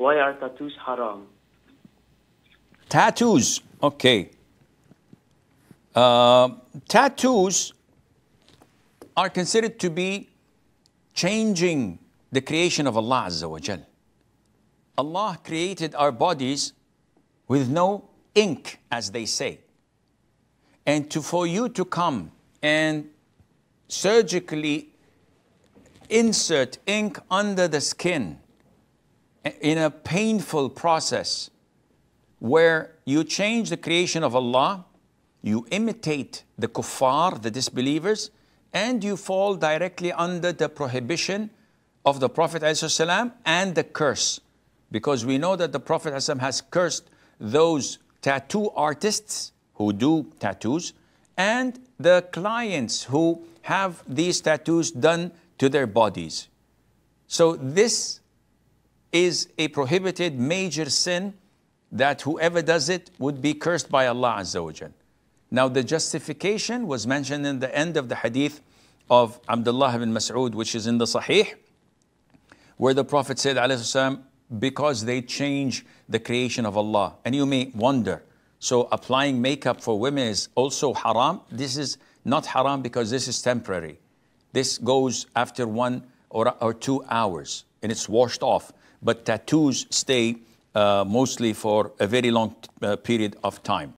Why are tattoos haram? Tattoos, okay. Uh, tattoos are considered to be changing the creation of Allah Azza wa Jal. Allah created our bodies with no ink, as they say. And to, for you to come and surgically insert ink under the skin in a painful process where you change the creation of Allah, you imitate the kuffar, the disbelievers, and you fall directly under the prohibition of the Prophet ﷺ and the curse. Because we know that the Prophet ﷺ has cursed those tattoo artists who do tattoos and the clients who have these tattoos done to their bodies. So this is a prohibited major sin that whoever does it would be cursed by Allah Azza wa Now the justification was mentioned in the end of the hadith of Abdullah ibn Mas'ud, which is in the Sahih, where the Prophet said, والسلام, because they change the creation of Allah. And you may wonder, so applying makeup for women is also haram? This is not haram because this is temporary. This goes after one or, or two hours and it's washed off. But tattoos stay uh, mostly for a very long uh, period of time.